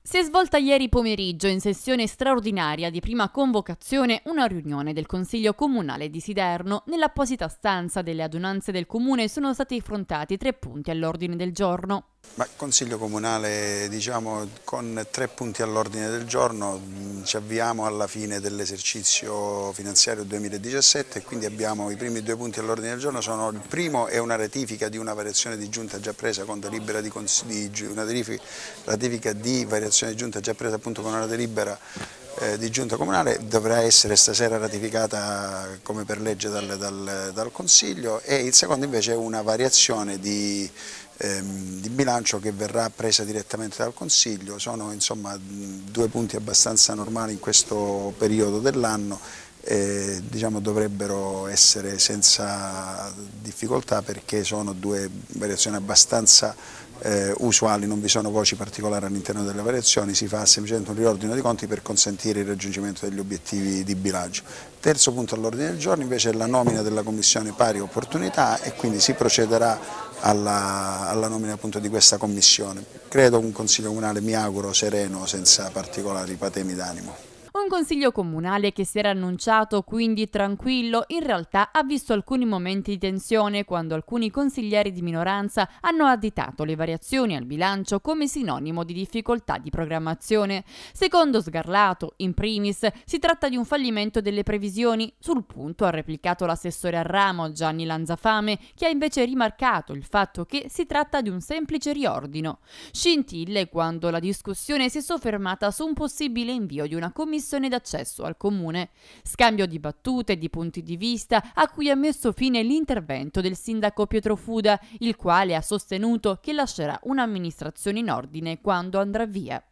Si è svolta ieri pomeriggio in sessione straordinaria di prima convocazione una riunione del Consiglio Comunale di Siderno. Nell'apposita stanza delle adunanze del Comune sono stati affrontati tre punti all'ordine del giorno. Ma Consiglio Comunale, diciamo, con tre punti all'ordine del giorno mm, ci avviamo alla fine dell'esercizio finanziario 2017 quindi abbiamo i primi due punti all'ordine del giorno, sono il primo è una ratifica di una variazione di giunta già presa con delibera di, una ratifica di variazione di giunta già presa appunto con una delibera eh, di giunta comunale dovrà essere stasera ratificata come per legge dal, dal, dal Consiglio e il secondo invece è una variazione di, ehm, bilancio che verrà presa direttamente dal Consiglio, sono insomma, due punti abbastanza normali in questo periodo dell'anno eh, diciamo, dovrebbero essere senza difficoltà perché sono due variazioni abbastanza eh, usuali, non vi sono voci particolari all'interno delle variazioni, si fa semplicemente un riordino dei conti per consentire il raggiungimento degli obiettivi di bilancio. Terzo punto all'ordine del giorno invece è la nomina della Commissione Pari Opportunità e quindi si procederà alla, alla nomina appunto, di questa commissione. Credo un Consiglio Comunale, mi auguro, sereno, senza particolari patemi d'animo. Un consiglio comunale che si era annunciato quindi tranquillo, in realtà ha visto alcuni momenti di tensione quando alcuni consiglieri di minoranza hanno additato le variazioni al bilancio come sinonimo di difficoltà di programmazione. Secondo Sgarlato, in primis, si tratta di un fallimento delle previsioni. Sul punto ha replicato l'assessore a ramo Gianni Lanzafame, che ha invece rimarcato il fatto che si tratta di un semplice riordino. Scintille quando la discussione si è soffermata su un possibile invio di una commissione condizioni d'accesso al comune, scambio di battute e di punti di vista a cui ha messo fine l'intervento del sindaco Pietro Fuda, il quale ha sostenuto che lascerà un'amministrazione in ordine quando andrà via.